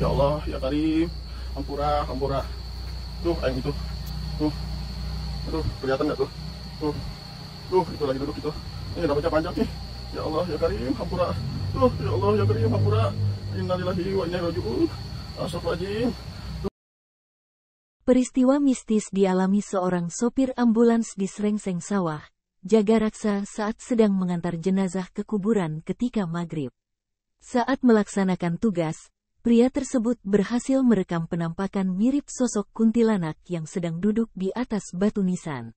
ya Allah ya Karim ampura ampura tuh ayam itu tuh tuh kelihatan nggak tuh tuh tuh itu lagi duduk itu ini dapatnya panjang nih ya Allah ya Karim ampura tuh ya Allah ya Karim ampura innalillahi wa inna rajiun astagfirullahaladzim Peristiwa mistis dialami seorang sopir ambulans di Srengseng Sawah, Jaga Raksa saat sedang mengantar jenazah ke kuburan ketika maghrib. Saat melaksanakan tugas, Pria tersebut berhasil merekam penampakan mirip sosok kuntilanak yang sedang duduk di atas batu nisan.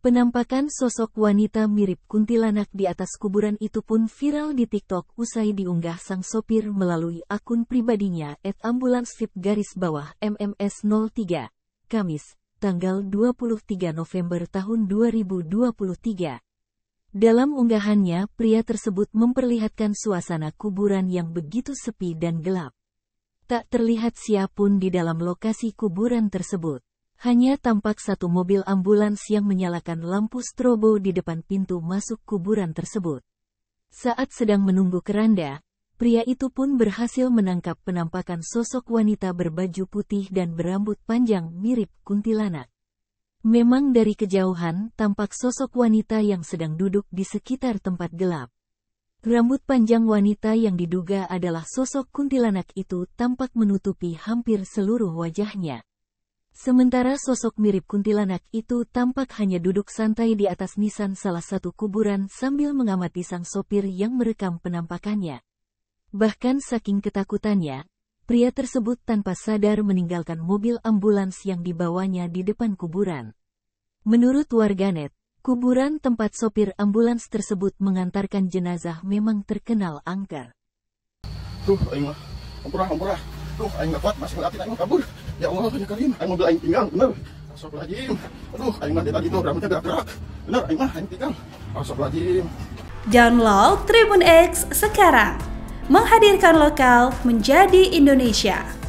Penampakan sosok wanita mirip kuntilanak di atas kuburan itu pun viral di TikTok usai diunggah sang sopir melalui akun pribadinya at ambulansvip garis bawah MMS 03, Kamis, tanggal 23 November tahun 2023. Dalam unggahannya, pria tersebut memperlihatkan suasana kuburan yang begitu sepi dan gelap. Tak terlihat siapun di dalam lokasi kuburan tersebut. Hanya tampak satu mobil ambulans yang menyalakan lampu strobo di depan pintu masuk kuburan tersebut. Saat sedang menunggu keranda, pria itu pun berhasil menangkap penampakan sosok wanita berbaju putih dan berambut panjang mirip kuntilanak. Memang dari kejauhan tampak sosok wanita yang sedang duduk di sekitar tempat gelap. Rambut panjang wanita yang diduga adalah sosok kuntilanak itu tampak menutupi hampir seluruh wajahnya. Sementara sosok mirip kuntilanak itu tampak hanya duduk santai di atas nisan salah satu kuburan sambil mengamati sang sopir yang merekam penampakannya. Bahkan saking ketakutannya, pria tersebut tanpa sadar meninggalkan mobil ambulans yang dibawanya di depan kuburan. Menurut warganet, Kuburan tempat sopir ambulans tersebut mengantarkan jenazah memang terkenal angker. Duh, aing mah, ampurah, ampurah. Duh, aing gak kuat, masih ngeliatin aing mah kabur. Ya Allah, ya Karim, aing mobil aing tinggal, bener. Asap lagi. Aduh, aing mah tadi tuh rambutnya gerak-gerak. Bener, aing mah aing tinggal. Asap lagi. Download Tribun X sekarang. Menghadirkan lokal menjadi Indonesia.